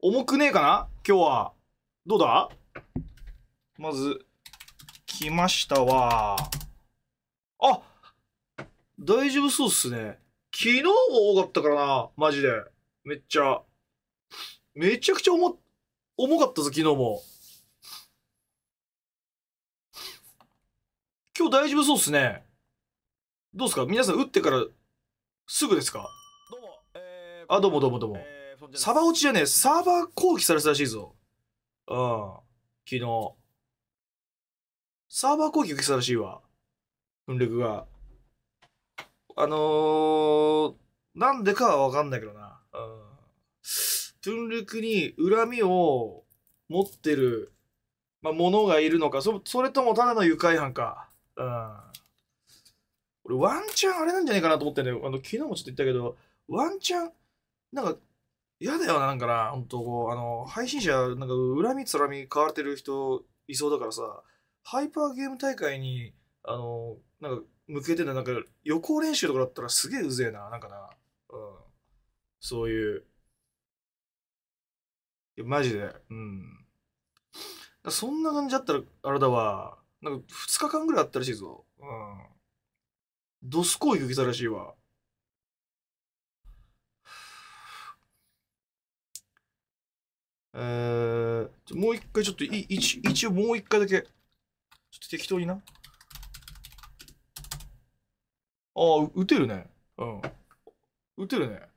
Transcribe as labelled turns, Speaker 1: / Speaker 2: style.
Speaker 1: 重くねえかな今日は。どうだまず、来ましたわ。あ大丈夫そうっすね。昨日も多かったからな、マジで。めっちゃ。めちゃくちゃ重、重かったぞ、昨日も。今日大丈夫そうっすね。どうっすか皆さん打ってからすぐですかどうも、えー、あ、どうもどうもどうも。えーサバ落ちじゃねえ、サーバー攻撃されてたらしいぞ。うん。昨日。サーバー攻撃受けてたらしいわ。フンレクが。あのー、なんでかはわかんないけどな。うん。プンクに恨みを持ってる、ま者がいるのかそ、それともただの愉快犯か。うん。俺、ワンチャンあれなんじゃないかなと思ってんだよ。あの、昨日もちょっと言ったけど、ワンチャン、なんか、嫌だよな、なんかな、本当こう、あの、配信者、なんか、恨みつらみ買われてる人いそうだからさ、ハイパーゲーム大会に、あの、なんか、向けてるなんか、予行練習とかだったらすげえうぜえな、なんかな、うん。そういう。いや、マジで、うん。そんな感じだったら、あれだわ、なんか、二日間ぐらいあったらしいぞ。うん。ドスコイ行けたらしいわ。えー、もう一回ちょっとい一、一応もう一回だけ、ちょっと適当にな。ああ、打てるね。うん。打てるね。